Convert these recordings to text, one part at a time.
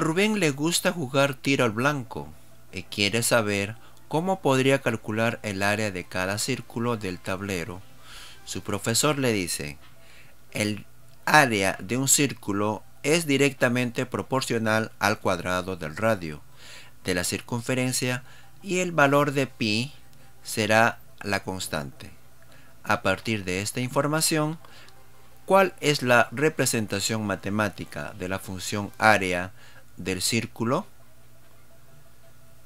Rubén le gusta jugar tiro al blanco y quiere saber cómo podría calcular el área de cada círculo del tablero. Su profesor le dice, el área de un círculo es directamente proporcional al cuadrado del radio de la circunferencia y el valor de pi será la constante. A partir de esta información, ¿cuál es la representación matemática de la función área del círculo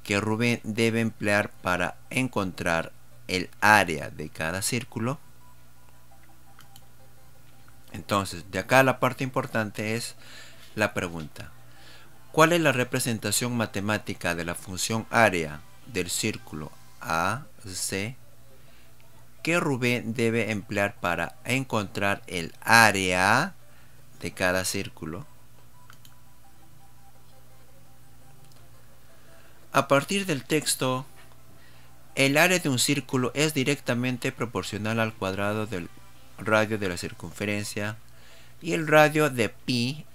que Rubén debe emplear para encontrar el área de cada círculo. Entonces, de acá la parte importante es la pregunta. ¿Cuál es la representación matemática de la función área del círculo A, C. que Rubén debe emplear para encontrar el área de cada círculo? A partir del texto, el área de un círculo es directamente proporcional al cuadrado del radio de la circunferencia y el radio de pi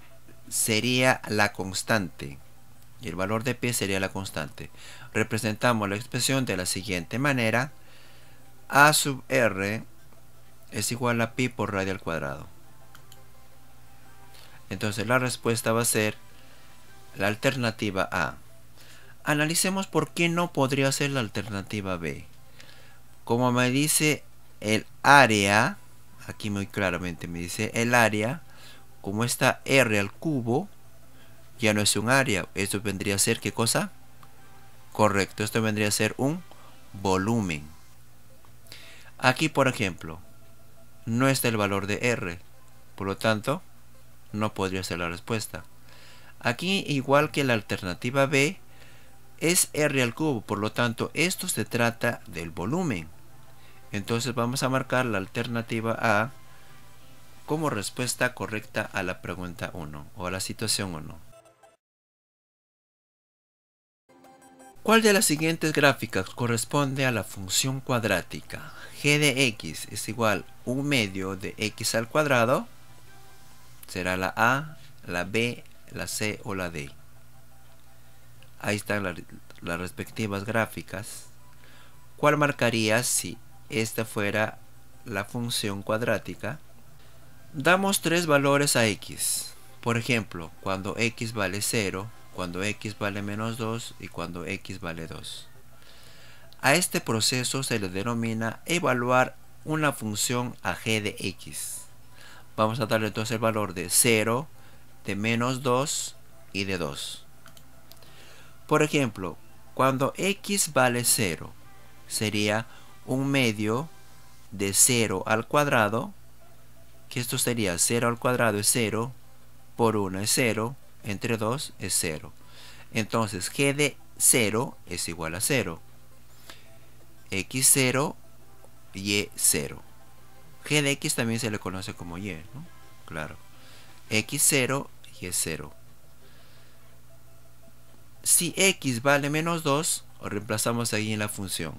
sería la constante. Y el valor de pi sería la constante. Representamos la expresión de la siguiente manera. A sub r es igual a pi por radio al cuadrado. Entonces la respuesta va a ser la alternativa A analicemos por qué no podría ser la alternativa B. Como me dice el área, aquí muy claramente me dice el área, como está R al cubo, ya no es un área, esto vendría a ser qué cosa? Correcto, esto vendría a ser un volumen. Aquí, por ejemplo, no está el valor de R, por lo tanto, no podría ser la respuesta. Aquí, igual que la alternativa B, es R al cubo, por lo tanto esto se trata del volumen. Entonces vamos a marcar la alternativa A como respuesta correcta a la pregunta 1 o a la situación 1. ¿Cuál de las siguientes gráficas corresponde a la función cuadrática? g de x es igual a un medio de x al cuadrado. Será la a, la b, la c o la d. Ahí están las respectivas gráficas. ¿Cuál marcaría si esta fuera la función cuadrática? Damos tres valores a x. Por ejemplo, cuando x vale 0, cuando x vale menos 2 y cuando x vale 2. A este proceso se le denomina evaluar una función a g de x. Vamos a darle entonces el valor de 0, de menos 2 y de 2. Por ejemplo, cuando x vale 0, sería un medio de 0 al cuadrado, que esto sería 0 al cuadrado es 0, por 1 es 0, entre 2 es 0. Entonces g de 0 es igual a 0. x0, y 0. E g de x también se le conoce como y, ¿no? Claro. x0, y 0. E si x vale menos 2, o reemplazamos ahí en la función.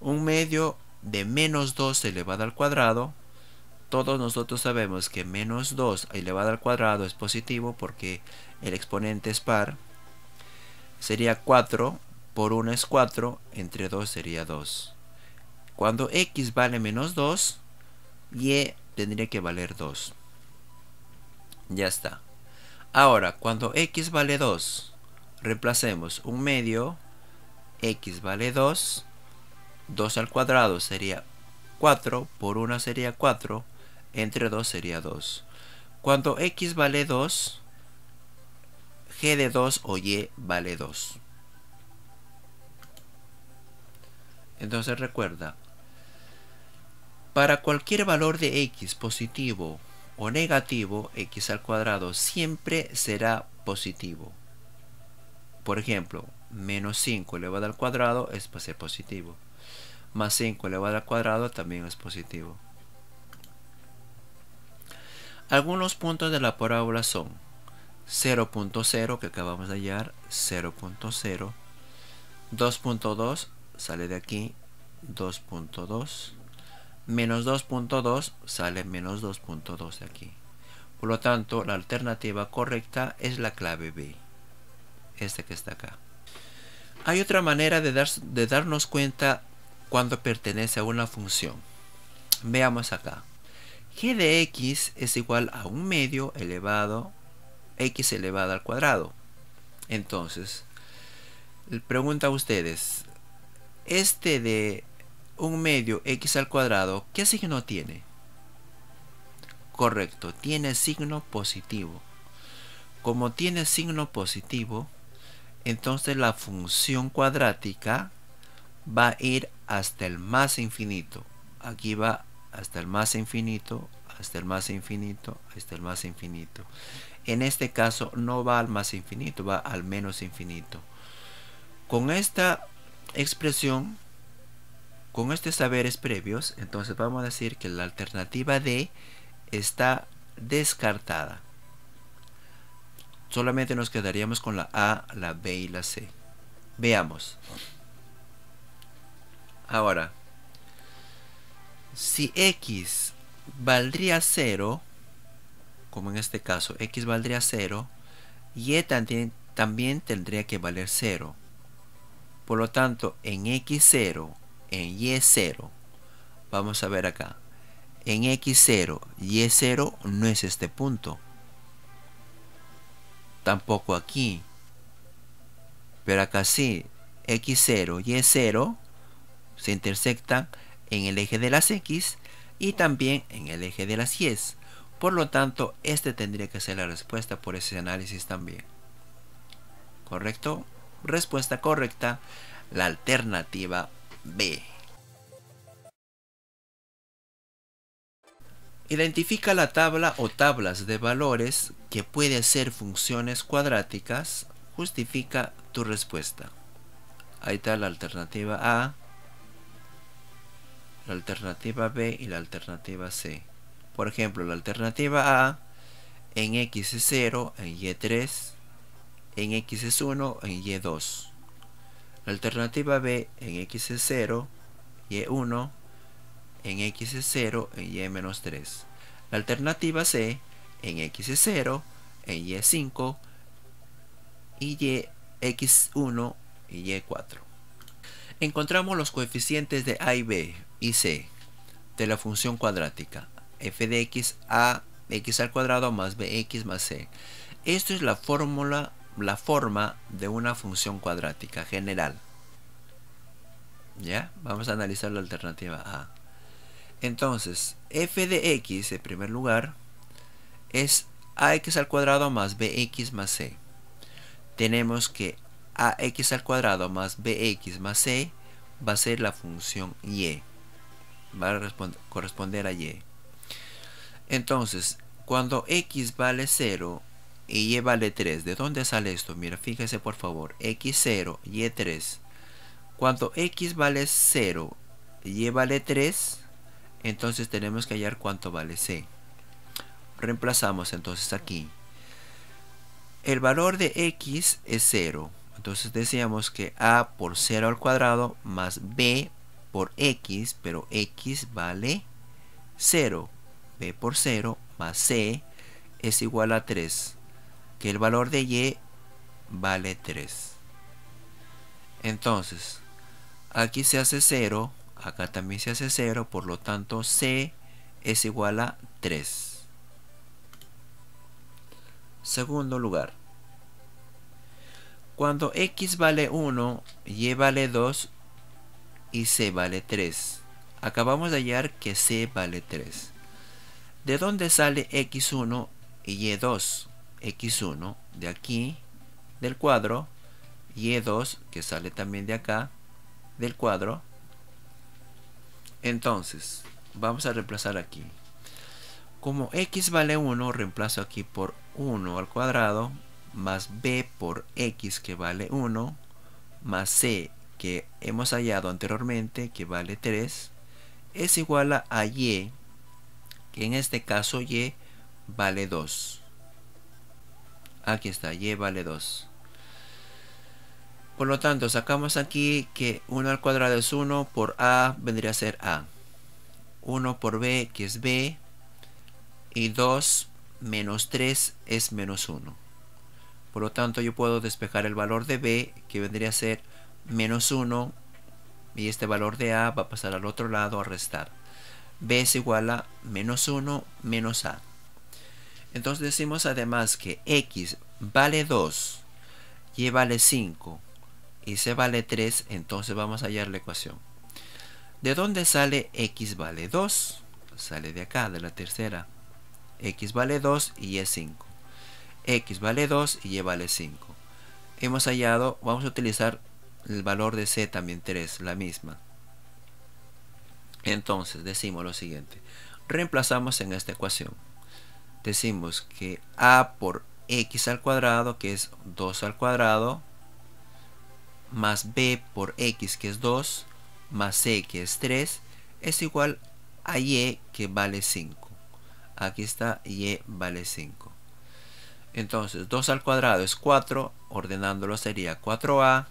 Un medio de menos 2 elevado al cuadrado. Todos nosotros sabemos que menos 2 elevado al cuadrado es positivo porque el exponente es par. Sería 4 por 1 es 4, entre 2 sería 2. Cuando x vale menos 2, y e tendría que valer 2. Ya está. Ahora, cuando x vale 2 Reemplacemos un medio, x vale 2, 2 al cuadrado sería 4, por 1 sería 4, entre 2 sería 2. Cuando x vale 2, g de 2 o y vale 2. Entonces recuerda, para cualquier valor de x positivo o negativo, x al cuadrado siempre será positivo. Por ejemplo, menos 5 elevado al cuadrado es, pues, positivo. Más 5 elevado al cuadrado también es positivo. Algunos puntos de la parábola son 0.0 que acabamos de hallar, 0.0, 2.2 sale de aquí, 2.2, menos 2.2 sale menos 2.2 de aquí. Por lo tanto, la alternativa correcta es la clave B este que está acá. Hay otra manera de, darnos cuenta cuando pertenece a una función. Veamos acá. g de x es igual a un medio elevado x elevado al cuadrado. Entonces, pregunta a ustedes, este de un medio x al cuadrado, ¿qué signo tiene? Correcto, tiene signo positivo. Como tiene signo positivo, entonces la función cuadrática va a ir hasta el más infinito. Aquí va hasta el más infinito, hasta el más infinito, hasta el más infinito. En este caso no va al más infinito, va al menos infinito. Con esta expresión, con estos saberes previos, entonces vamos a decir que la alternativa D está descartada. Solamente nos quedaríamos con la A, la B y la C. Veamos. Ahora, si x valdría 0, como en este caso, x valdría 0, y también, también tendría que valer 0. Por lo tanto, en x0, en y0, vamos a ver acá, en x0, y0 no es este punto tampoco aquí. Pero acá sí, x0, y0 se intersectan en el eje de las x y también en el eje de las y. Por lo tanto, este tendría que ser la respuesta por ese análisis también. ¿Correcto? Respuesta correcta, la alternativa B. Identifica la tabla o tablas de valores que puede ser funciones cuadráticas. Justifica tu respuesta. Ahí está la alternativa A, la alternativa B y la alternativa C. Por ejemplo, la alternativa A en X es 0, en Y 3, en X es 1, en Y 2. La alternativa B en X es 0, Y 1, en x es 0, en y menos 3. La alternativa C, en x es 0, en y es 5, y x1 y y4. Encontramos los coeficientes de a y b y c de la función cuadrática f de x a x al cuadrado más bx más c. Esto es la fórmula, la forma de una función cuadrática general. ¿Ya? Vamos a analizar la alternativa A. Entonces, f de x en primer lugar es ax al cuadrado más bx más c. Tenemos que ax al cuadrado más bx más c va a ser la función y. Va a corresponder a y. Entonces, cuando x vale 0 y y vale 3, ¿de dónde sale esto? Mira, fíjese por favor, x0, y3. E cuando x vale 0 y e vale 3, entonces tenemos que hallar cuánto vale C. Reemplazamos entonces aquí. El valor de X es 0. Entonces decíamos que A por 0 al cuadrado más B por X, pero X vale 0. B por 0 más C es igual a 3. Que el valor de Y vale 3. Entonces, aquí se hace 0 Acá también se hace 0, por lo tanto C es igual a 3. Segundo lugar. Cuando X vale 1, Y e vale 2 y C vale 3. Acabamos de hallar que C vale 3. ¿De dónde sale X1 y Y2? E X1 de aquí, del cuadro, Y2 e que sale también de acá, del cuadro, entonces, vamos a reemplazar aquí. Como x vale 1, reemplazo aquí por 1 al cuadrado, más b por x que vale 1, más c que hemos hallado anteriormente que vale 3, es igual a y, que en este caso y vale 2. Aquí está, y vale 2. Por lo tanto, sacamos aquí que 1 al cuadrado es 1 por A vendría a ser A. 1 por B que es B. Y 2 menos 3 es menos 1. Por lo tanto, yo puedo despejar el valor de B que vendría a ser menos 1. Y este valor de A va a pasar al otro lado a restar. B es igual a menos 1 menos A. Entonces decimos además que X vale 2 y e vale 5 y c vale 3, entonces vamos a hallar la ecuación. ¿De dónde sale x vale 2? Sale de acá, de la tercera. x vale 2 y y 5. x vale 2 y y vale 5. Hemos hallado, vamos a utilizar el valor de c también 3, la misma. Entonces decimos lo siguiente. Reemplazamos en esta ecuación. Decimos que a por x al cuadrado, que es 2 al cuadrado, más b por x que es 2 más c que es 3 es igual a y que vale 5. Aquí está y vale 5. Entonces 2 al cuadrado es 4, ordenándolo sería 4a,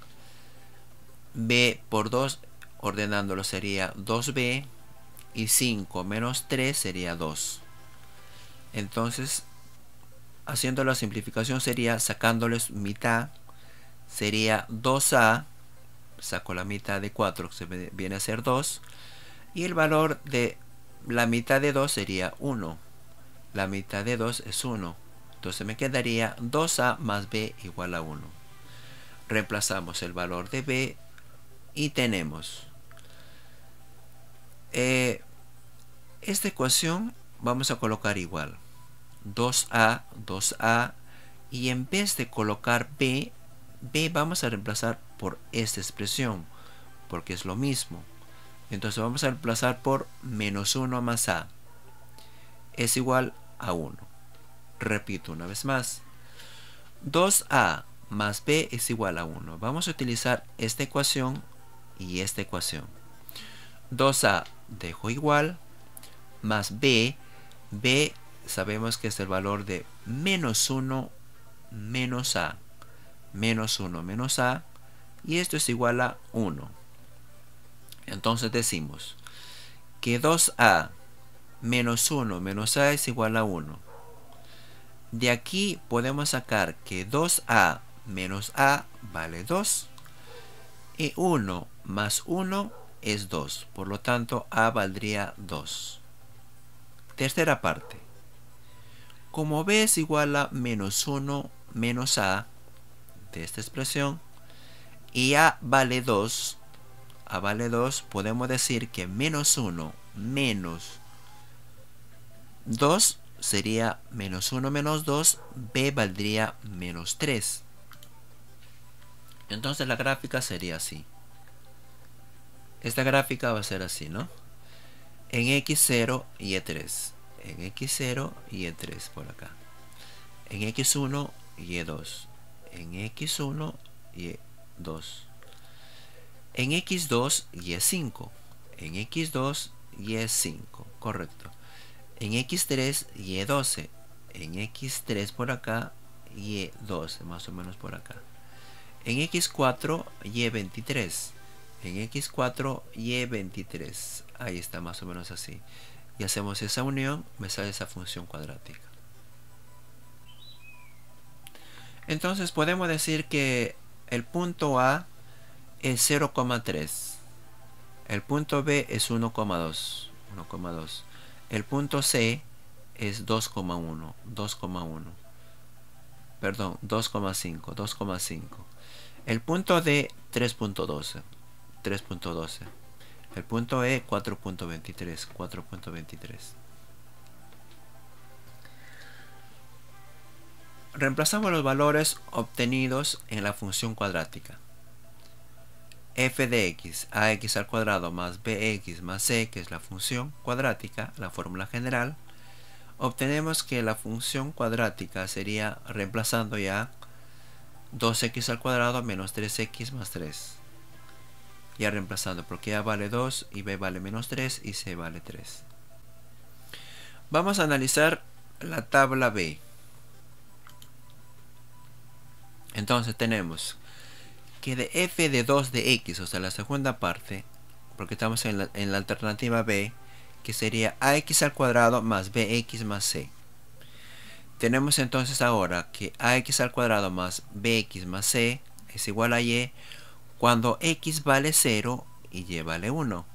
b por 2 ordenándolo sería 2b y 5 menos 3 sería 2. Entonces haciendo la simplificación sería sacándoles mitad sería 2a, saco la mitad de 4, que se viene a ser 2, y el valor de la mitad de 2 sería 1. La mitad de 2 es 1. Entonces me quedaría 2a más b igual a 1. Reemplazamos el valor de b y tenemos... Eh, esta ecuación vamos a colocar igual. 2a, 2a. Y en vez de colocar b, B vamos a reemplazar por esta expresión, porque es lo mismo. Entonces vamos a reemplazar por menos 1 más A. Es igual a 1. Repito una vez más. 2A más B es igual a 1. Vamos a utilizar esta ecuación y esta ecuación. 2A dejo igual más B. B sabemos que es el valor de menos 1 menos A menos 1 menos a, y esto es igual a 1. Entonces decimos que 2a menos 1 menos a es igual a 1. De aquí podemos sacar que 2a menos a vale 2 y 1 más 1 es 2. Por lo tanto, a valdría 2. Tercera parte. Como b es igual a menos 1 menos a, de esta expresión. Y A vale 2. A vale 2 podemos decir que menos 1 menos 2 sería menos 1 menos 2. B valdría menos 3. Entonces la gráfica sería así. Esta gráfica va a ser así, ¿no? En X0 y E3. En X0 y E3 por acá. En X1 y E2 en X1, Y2. En X2, Y5. E en X2, Y5. E correcto. En X3, Y12. E en X3 por acá, Y12, más o menos por acá. En X4, Y23. En X4, Y23. Ahí está más o menos así. Y hacemos esa unión, me sale esa función cuadrática. Entonces podemos decir que el punto A es 0,3. El punto B es 1,2. 1,2. El punto C es 2,1. 2,1. Perdón, 2,5. 2,5. El punto D 3.12. 3.12. El punto E 4.23. 4.23. Reemplazamos los valores obtenidos en la función cuadrática. f de x, ax al cuadrado más bx más c, que es la función cuadrática, la fórmula general, obtenemos que la función cuadrática sería reemplazando ya 2x al cuadrado menos 3x más 3. Ya reemplazando, porque a vale 2 y b vale menos 3 y c vale 3. Vamos a analizar la tabla b. Entonces tenemos que de f de 2 de x, o sea, la segunda parte, porque estamos en la, alternativa b, que sería ax al cuadrado más bx más c. Tenemos entonces ahora que ax al cuadrado más bx más c es igual a y cuando x vale 0 y y vale 1.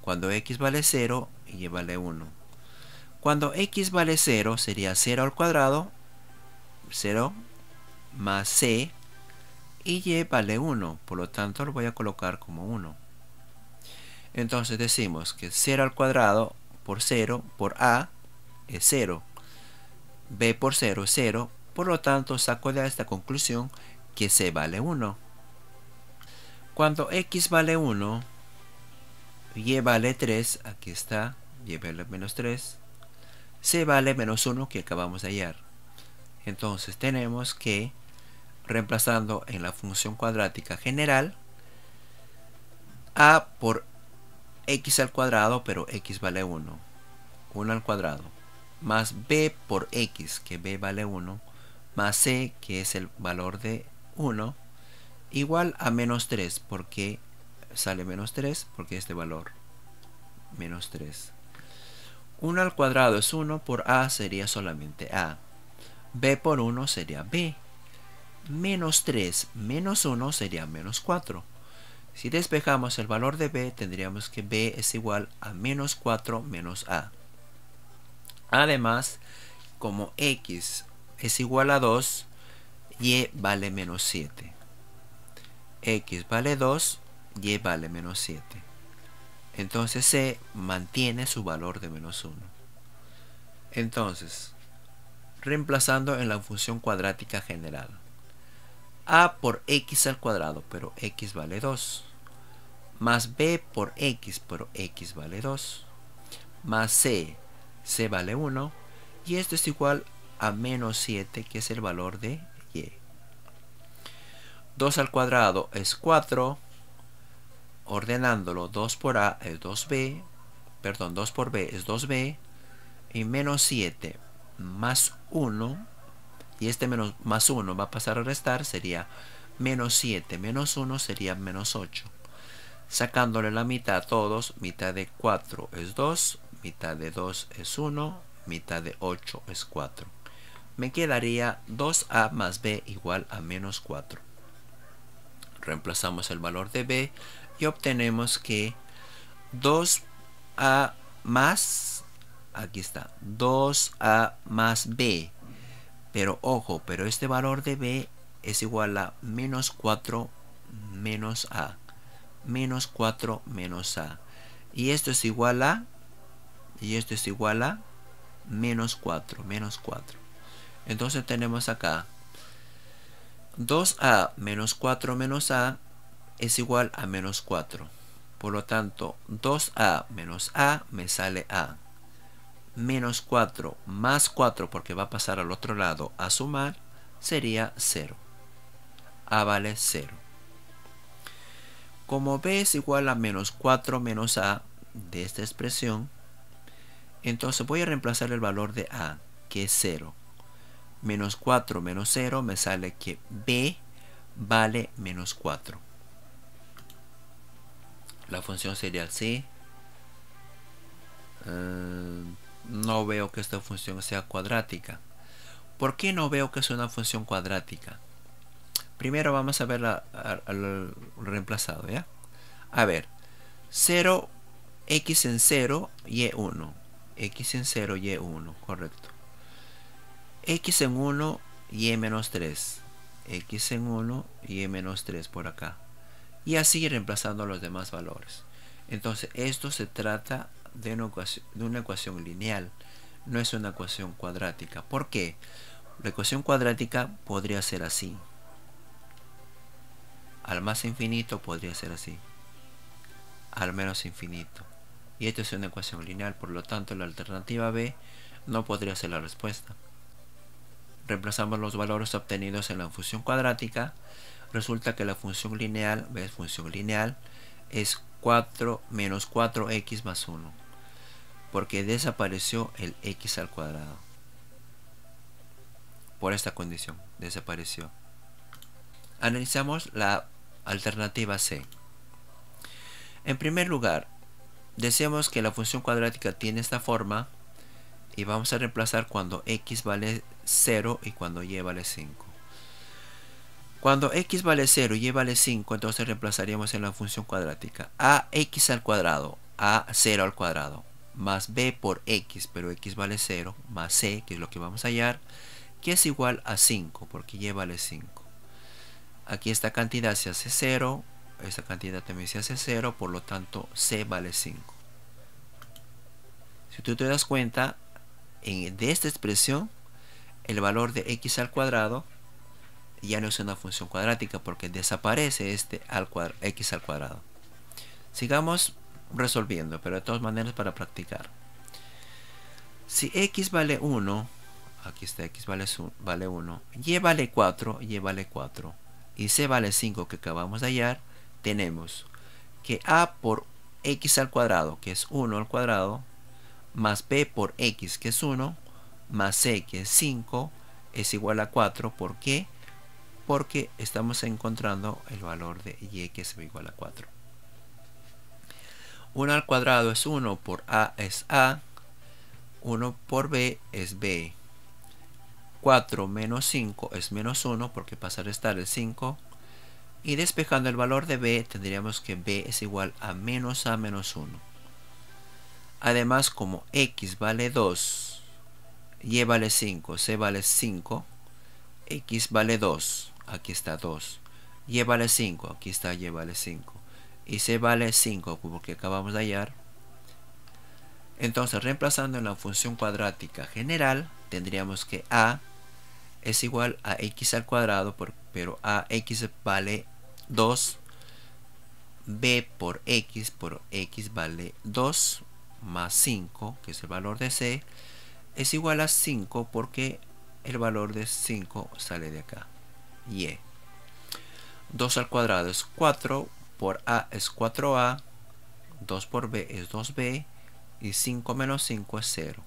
Cuando x vale 0 y y vale 1. Cuando x vale 0 sería 0 al cuadrado, 0 más C y Y vale 1, por lo tanto lo voy a colocar como 1. Entonces decimos que 0 al cuadrado por 0 por A es 0. B por 0 es 0, por lo tanto saco de esta conclusión que C vale 1. Cuando X vale 1, Y vale 3, aquí está, Y vale menos 3, C vale menos 1 que acabamos de hallar. Entonces tenemos que reemplazando en la función cuadrática general a por x al cuadrado, pero x vale 1. 1 al cuadrado. Más b por x, que b vale 1. Más c, que es el valor de 1. Igual a menos 3, porque sale menos 3, porque este valor. Menos 3. 1 al cuadrado es 1, por a sería solamente a. b por 1 sería b menos 3 menos 1 sería menos 4. Si despejamos el valor de b, tendríamos que b es igual a menos 4 menos a. Además, como x es igual a 2, y vale menos 7. x vale 2, y vale menos 7. Entonces c mantiene su valor de menos 1. Entonces, reemplazando en la función cuadrática general a por x al cuadrado, pero x vale 2. Más b por x, pero x vale 2. Más c, c vale 1. Y esto es igual a menos 7, que es el valor de y. 2 al cuadrado es 4. Ordenándolo, 2 por a es 2b. Perdón, 2 por b es 2b. Y menos 7 más 1 y este menos, más 1 va a pasar a restar, sería menos 7 menos 1 sería menos 8. Sacándole la mitad a todos, mitad de 4 es 2, mitad de 2 es 1, mitad de 8 es 4. Me quedaría 2a más b igual a menos 4. Reemplazamos el valor de b y obtenemos que 2a más, aquí está, 2a más b pero ojo, pero este valor de B es igual a menos 4 menos A. Menos 4 menos A. Y esto es igual a... Y esto es igual a menos 4, menos 4. Entonces tenemos acá 2A menos 4 menos A es igual a menos 4. Por lo tanto, 2A menos A me sale A menos 4 más 4 porque va a pasar al otro lado a sumar sería 0. A vale 0. Como b es igual a menos 4 menos a de esta expresión, entonces voy a reemplazar el valor de a, que es 0. Menos 4 menos 0 me sale que b vale menos 4. La función sería así. Uh, veo que esta función sea cuadrática. ¿Por qué no veo que es una función cuadrática? Primero vamos a ver al reemplazado, ¿ya? A ver, 0, x en 0, y1. x en 0, y1, correcto. x en 1, y menos 3. x en 1, y menos 3 por acá. Y así reemplazando los demás valores. Entonces, esto se trata de una, ecuación, lineal, no es una ecuación cuadrática. ¿Por qué? La ecuación cuadrática podría ser así. Al más infinito podría ser así. Al menos infinito. Y esto es una ecuación lineal, por lo tanto la alternativa B no podría ser la respuesta. Reemplazamos los valores obtenidos en la función cuadrática. Resulta que la función lineal, es función lineal, es 4 menos 4x más 1 porque desapareció el x al cuadrado. Por esta condición, desapareció. Analizamos la alternativa C. En primer lugar, decimos que la función cuadrática tiene esta forma y vamos a reemplazar cuando x vale 0 y cuando y vale 5. Cuando x vale 0 y y vale 5, entonces reemplazaríamos en la función cuadrática a x al cuadrado, a 0 al cuadrado, más b por x, pero x vale 0, más c, que es lo que vamos a hallar, que es igual a 5, porque y vale 5. Aquí esta cantidad se hace 0, esta cantidad también se hace 0, por lo tanto c vale 5. Si tú te das cuenta, en, de esta expresión, el valor de x al cuadrado ya no es una función cuadrática porque desaparece este x al cuadrado. Sigamos resolviendo, pero de todas maneras para practicar. Si x vale 1, aquí está x vale, vale 1, y vale 4, y vale 4, y c vale 5 que acabamos de hallar, tenemos que a por x al cuadrado, que es 1 al cuadrado, más b por x, que es 1, más c, que es 5, es igual a 4. ¿Por qué? Porque estamos encontrando el valor de y que es igual a 4. 1 al cuadrado es 1 por A es A, 1 por B es B. 4 menos 5 es menos 1 porque pasa a restar el 5. Y despejando el valor de B tendríamos que B es igual a menos A menos 1. Además como X vale 2, Y e vale 5, C vale 5, X vale 2, aquí está 2. Y e vale 5, aquí está Y vale 5 y c vale 5 pues, porque acabamos de hallar. Entonces reemplazando en la función cuadrática general tendríamos que a es igual a x al cuadrado por, pero x vale 2 b por x por x vale 2 más 5 que es el valor de c es igual a 5 porque el valor de 5 sale de acá y 2 e. al cuadrado es 4 por A es 4A, 2 por B es 2B y 5 menos 5 es 0.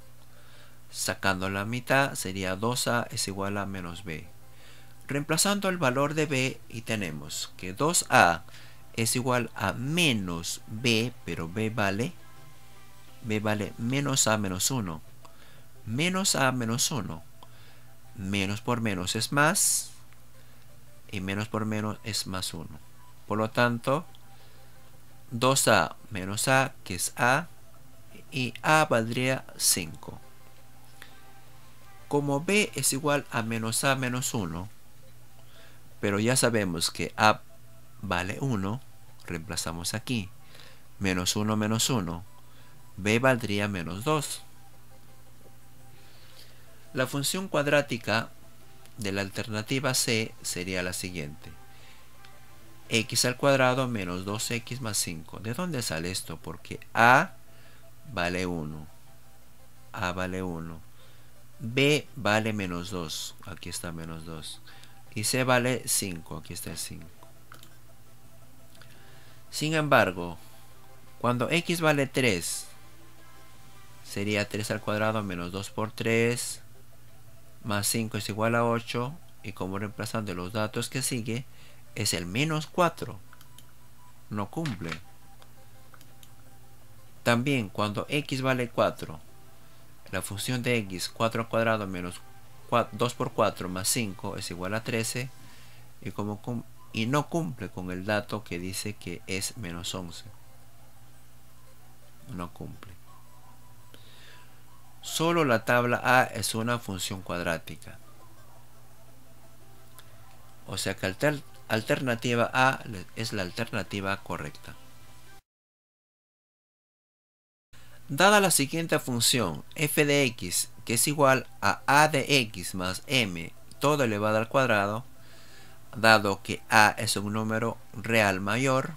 Sacando la mitad sería 2A es igual a menos B. Reemplazando el valor de B y tenemos que 2A es igual a menos B, pero B vale, B vale menos A menos 1. Menos A menos 1. Menos por menos es más y menos por menos es más 1. Por lo tanto, 2a menos a, que es a, y a valdría 5. Como b es igual a menos a menos 1, pero ya sabemos que a vale 1, reemplazamos aquí. Menos 1 menos 1, b valdría menos 2. La función cuadrática de la alternativa c sería la siguiente x al cuadrado menos 2x más 5. ¿De dónde sale esto? Porque a vale 1. A vale 1. B vale menos 2. Aquí está menos 2. Y C vale 5. Aquí está el 5. Sin embargo, cuando x vale 3, sería 3 al cuadrado menos 2 por 3, más 5 es igual a 8. Y como reemplazando los datos que sigue, es el menos 4. No cumple. También cuando x vale 4, la función de x, 4 al cuadrado menos 2 por 4 más 5 es igual a 13. Y, como y no cumple con el dato que dice que es menos 11. No cumple. Solo la tabla A es una función cuadrática. O sea que al, alternativa A es la alternativa correcta. Dada la siguiente función f de x que es igual a a de x más m todo elevado al cuadrado, dado que a es un número real mayor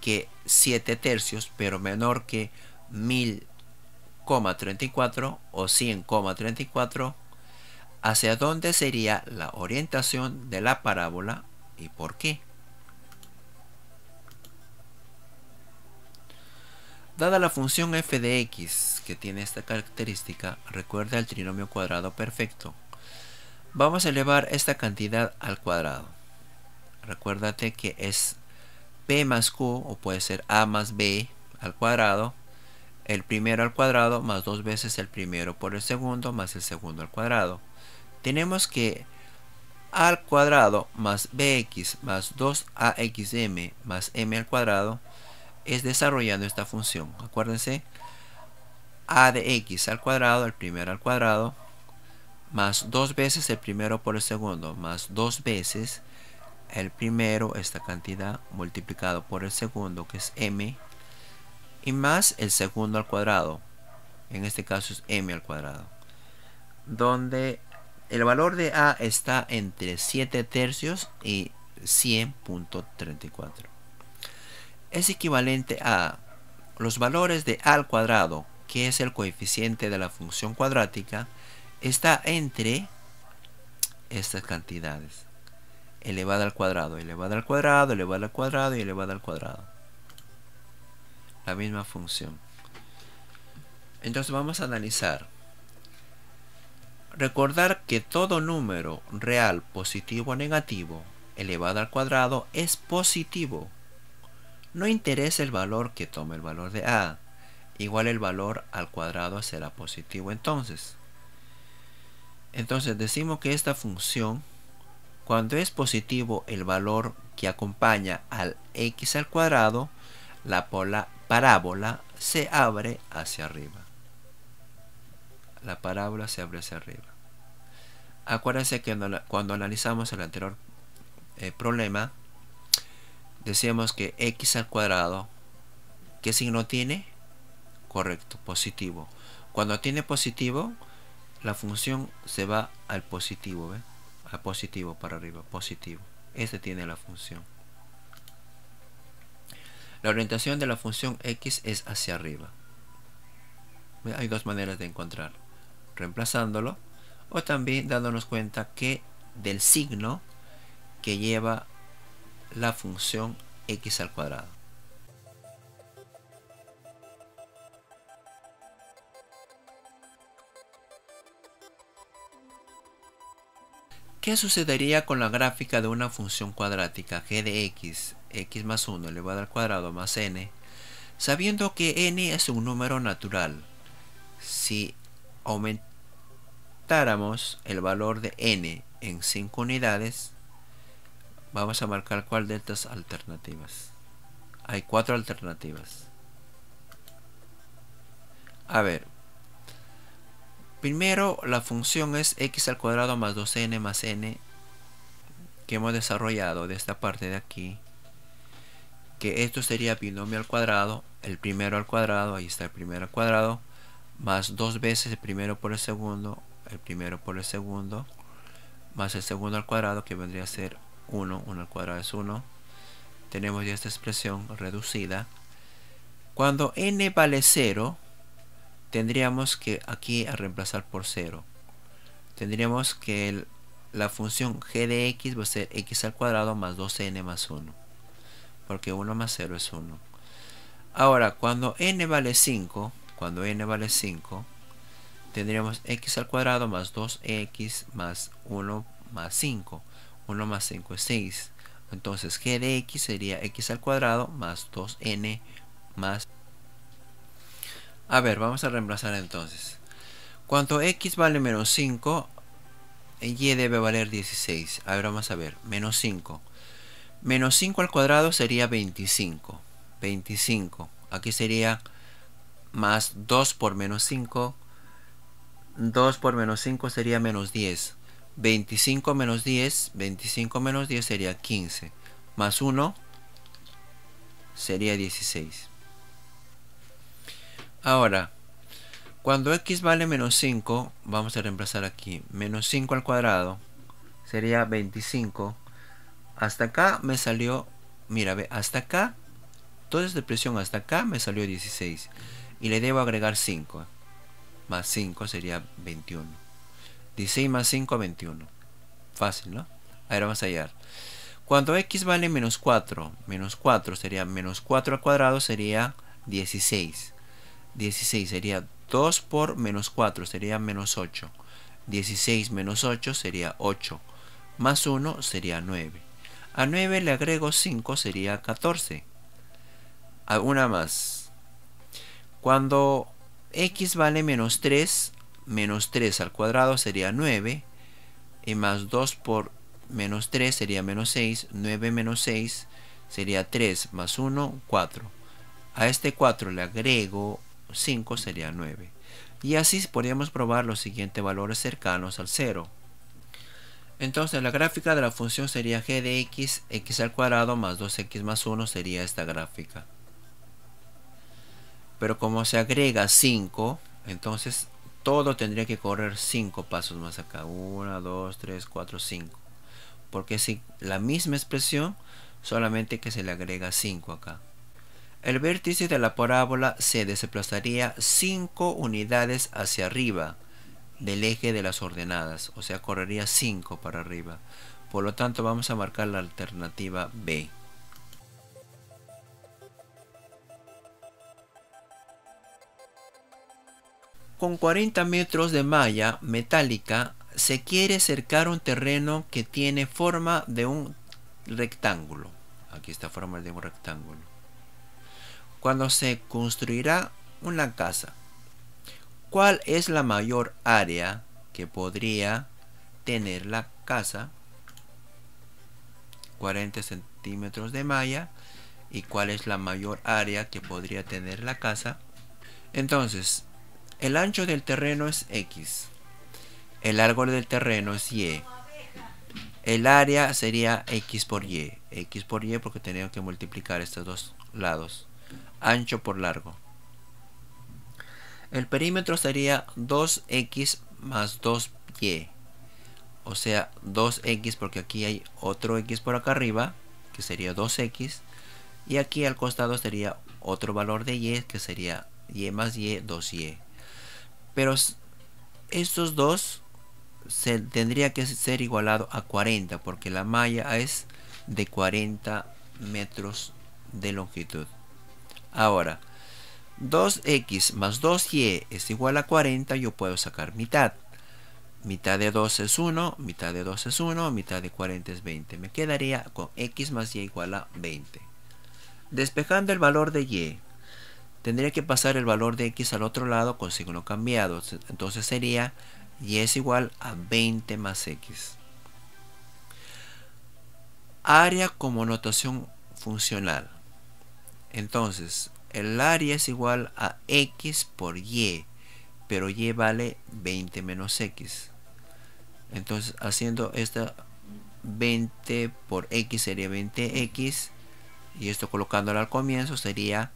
que 7 tercios pero menor que 1000,34 o 100,34, ¿hacia dónde sería la orientación de la parábola ¿Y por qué? Dada la función f de x que tiene esta característica, recuerda el trinomio cuadrado perfecto. Vamos a elevar esta cantidad al cuadrado. Recuérdate que es p más q o puede ser a más b al cuadrado. El primero al cuadrado más dos veces el primero por el segundo más el segundo al cuadrado. Tenemos que al cuadrado más bx más 2axm más m al cuadrado es desarrollando esta función. Acuérdense, a de x al cuadrado, el primero al cuadrado, más dos veces el primero por el segundo, más dos veces el primero, esta cantidad, multiplicado por el segundo, que es m, y más el segundo al cuadrado, en este caso es m al cuadrado, donde el valor de A está entre 7 tercios y 100.34. Es equivalente a los valores de A al cuadrado, que es el coeficiente de la función cuadrática, está entre estas cantidades. Elevada al cuadrado, elevada al cuadrado, elevada al cuadrado y elevada al cuadrado. La misma función. Entonces vamos a analizar Recordar que todo número real positivo o negativo elevado al cuadrado es positivo. No interesa el valor que tome el valor de A. Igual el valor al cuadrado será positivo entonces. Entonces decimos que esta función, cuando es positivo el valor que acompaña al x al cuadrado, la parábola se abre hacia arriba la parábola se abre hacia arriba. Acuérdense que cuando analizamos el anterior eh, problema, decíamos que x al cuadrado, ¿qué signo tiene? Correcto, positivo. Cuando tiene positivo, la función se va al positivo, ¿ve? Al positivo para arriba, positivo. Ese tiene la función. La orientación de la función x es hacia arriba. Hay dos maneras de encontrar reemplazándolo, o también dándonos cuenta que del signo que lleva la función x al cuadrado. ¿Qué sucedería con la gráfica de una función cuadrática g de x, x más 1 elevado al cuadrado más n, sabiendo que n es un número natural? Si aumentáramos el valor de n en 5 unidades, vamos a marcar cuál de estas alternativas. Hay 4 alternativas. A ver. Primero, la función es x al cuadrado más 2n más n que hemos desarrollado de esta parte de aquí. Que esto sería binomio al cuadrado. El primero al cuadrado, ahí está el primero al cuadrado más dos veces el primero por el segundo, el primero por el segundo, más el segundo al cuadrado que vendría a ser 1, 1 al cuadrado es 1. Tenemos ya esta expresión reducida. Cuando n vale 0, tendríamos que aquí a reemplazar por 0. Tendríamos que la función g de x va a ser x al cuadrado más 12 n más 1. Porque 1 más 0 es 1. Ahora, cuando n vale 5, cuando n vale 5, tendríamos x al cuadrado más 2x más 1 más 5. 1 más 5 es 6. Entonces g de x sería x al cuadrado más 2n más... A ver, vamos a reemplazar entonces. Cuando x vale menos 5, y debe valer 16. A ver, vamos a ver. Menos 5. Menos 5 al cuadrado sería 25. 25. Aquí sería más 2 por menos 5. 2 por menos 5 sería menos 10. 25 menos 10, 25 menos 10 sería 15. Más 1 sería 16. Ahora, cuando x vale menos 5, vamos a reemplazar aquí. Menos 5 al cuadrado sería 25. Hasta acá me salió, mira, ve, hasta acá, entonces de presión hasta acá me salió 16 y le debo agregar 5. Más 5 sería 21. 16 más 5, 21. Fácil, ¿no? Ahora vamos a hallar. Cuando x vale menos 4, menos 4 sería menos 4 al cuadrado sería 16. 16 sería 2 por menos 4 sería menos 8. 16 menos 8 sería 8. Más 1 sería 9. A 9 le agrego 5 sería 14. A una más. Cuando x vale menos 3, menos 3 al cuadrado sería 9, y más 2 por menos 3 sería menos 6, 9 menos 6 sería 3, más 1, 4. A este 4 le agrego 5 sería 9. Y así podríamos probar los siguientes valores cercanos al 0. Entonces la gráfica de la función sería g de x, x al cuadrado más 2x más 1 sería esta gráfica. Pero como se agrega 5, entonces todo tendría que correr 5 pasos más acá. 1, 2, 3, 4, 5. Porque es la misma expresión, solamente que se le agrega 5 acá. El vértice de la parábola se desplazaría 5 unidades hacia arriba del eje de las ordenadas, o sea, correría 5 para arriba. Por lo tanto, vamos a marcar la alternativa B. Con 40 metros de malla metálica se quiere cercar un terreno que tiene forma de un rectángulo. Aquí está forma de un rectángulo. Cuando se construirá una casa, ¿cuál es la mayor área que podría tener la casa? 40 centímetros de malla. ¿Y cuál es la mayor área que podría tener la casa? Entonces, el ancho del terreno es X. El largo del terreno es Y. El área sería X por Y. X por Y porque tenemos que multiplicar estos dos lados. Ancho por largo. El perímetro sería 2X más 2Y. O sea, 2X porque aquí hay otro X por acá arriba, que sería 2X. Y aquí al costado sería otro valor de Y, que sería Y más Y, 2Y. Pero estos dos se tendría que ser igualado a 40 porque la malla es de 40 metros de longitud. Ahora, 2x más 2y e es igual a 40, yo puedo sacar mitad. Mitad de 2 es 1, mitad de 2 es 1, mitad de 40 es 20. Me quedaría con x más y e igual a 20. Despejando el valor de y, e, tendría que pasar el valor de x al otro lado con signo cambiado. Entonces sería y es igual a 20 más x. Área como notación funcional. Entonces, el área es igual a x por y, pero y vale 20 menos x. Entonces, haciendo esta 20 por x sería 20x, y esto colocándolo al comienzo sería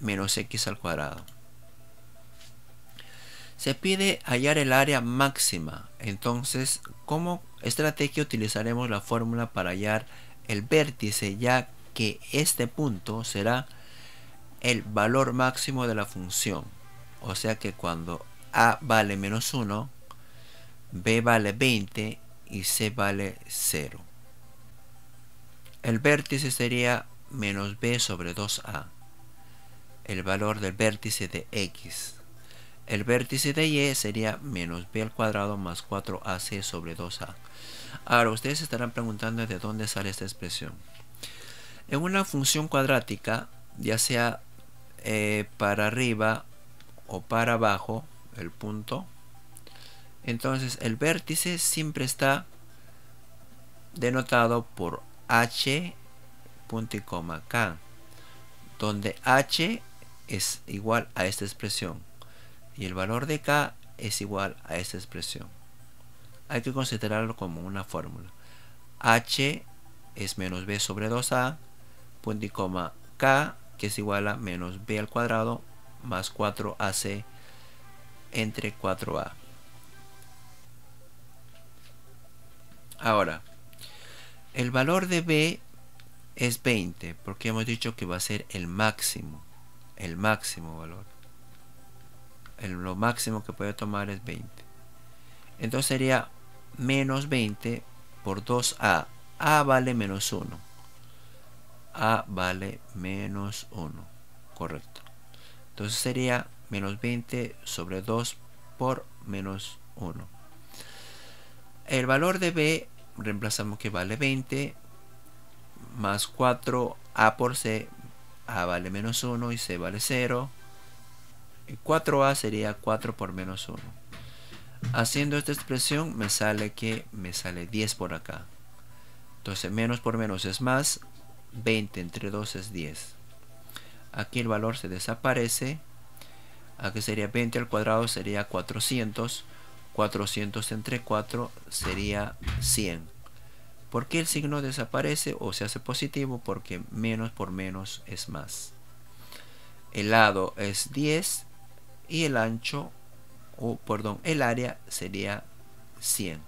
menos x al cuadrado. Se pide hallar el área máxima, entonces como estrategia utilizaremos la fórmula para hallar el vértice ya que este punto será el valor máximo de la función. O sea que cuando a vale menos 1, b vale 20 y c vale 0. El vértice sería menos b sobre 2a el valor del vértice de x. El vértice de y sería menos b al cuadrado más 4ac sobre 2a. Ahora, ustedes estarán preguntando de dónde sale esta expresión. En una función cuadrática, ya sea eh, para arriba o para abajo, el punto, entonces el vértice siempre está denotado por h punto y coma k, donde h es igual a esta expresión y el valor de k es igual a esta expresión. Hay que considerarlo como una fórmula. h es menos b sobre 2a, punto y coma k, que es igual a menos b al cuadrado más 4ac entre 4a. Ahora, el valor de b es 20, porque hemos dicho que va a ser el máximo el máximo valor. lo máximo que puede tomar es 20. Entonces sería menos 20 por 2A. A vale menos 1. A vale menos 1. Correcto. Entonces sería menos 20 sobre 2 por menos 1. El valor de B reemplazamos que vale 20 más 4 A por C a vale menos 1 y c vale 0. 4a eh, sería 4 por menos 1. Haciendo esta expresión me sale que me sale 10 por acá. Entonces menos por menos es más, 20 entre 2 es 10. Aquí el valor se desaparece. Aquí sería 20 al cuadrado sería 400. 400 entre 4 sería 100. ¿Por qué el signo desaparece o se hace positivo? Porque menos por menos es más. El lado es 10 y el ancho, o perdón, el área sería 100.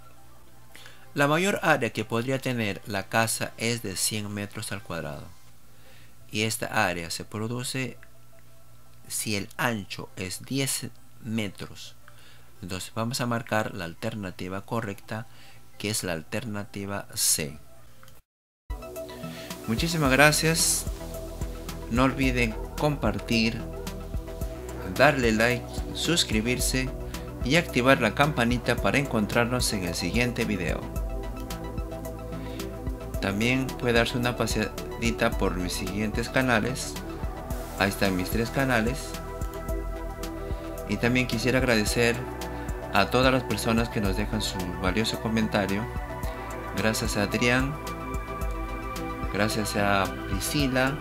La mayor área que podría tener la casa es de 100 metros al cuadrado. Y esta área se produce si el ancho es 10 metros. Entonces vamos a marcar la alternativa correcta que es la alternativa C. Muchísimas gracias. No olviden compartir, darle like, suscribirse y activar la campanita para encontrarnos en el siguiente video. También puede darse una paseadita por mis siguientes canales. Ahí están mis tres canales. Y también quisiera agradecer a todas las personas que nos dejan su valioso comentario. Gracias a Adrián, gracias a Priscila.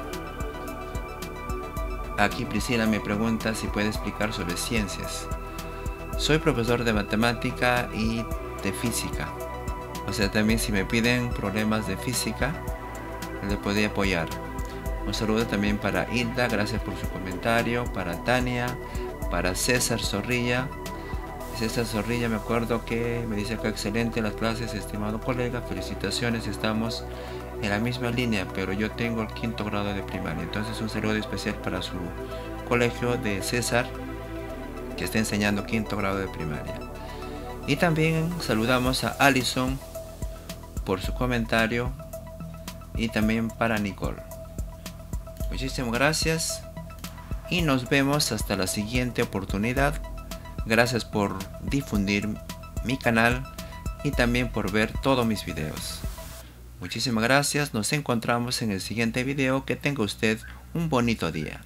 Aquí Priscila me pregunta si puede explicar sobre ciencias. Soy profesor de matemática y de física. O sea, también si me piden problemas de física, le podría apoyar. Un saludo también para Hilda, gracias por su comentario, para Tania, para César Zorrilla, César zorrilla, me acuerdo que me dice que excelente las clases, estimado colega, felicitaciones, estamos en la misma línea, pero yo tengo el quinto grado de primaria. Entonces un saludo especial para su colegio de César, que está enseñando quinto grado de primaria. Y también saludamos a Allison por su comentario y también para Nicole. Muchísimas gracias y nos vemos hasta la siguiente oportunidad Gracias por difundir mi canal y también por ver todos mis videos. Muchísimas gracias, nos encontramos en el siguiente video, que tenga usted un bonito día.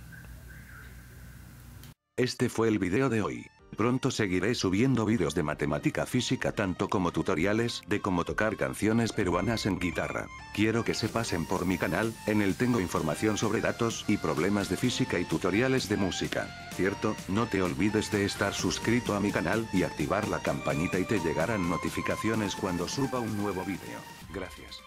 Este fue el video de hoy. Pronto seguiré subiendo vídeos de matemática física tanto como tutoriales de cómo tocar canciones peruanas en guitarra. Quiero que se pasen por mi canal, en el tengo información sobre datos y problemas de física y tutoriales de música. Cierto, no te olvides de estar suscrito a mi canal y activar la campanita y te llegarán notificaciones cuando suba un nuevo vídeo. Gracias.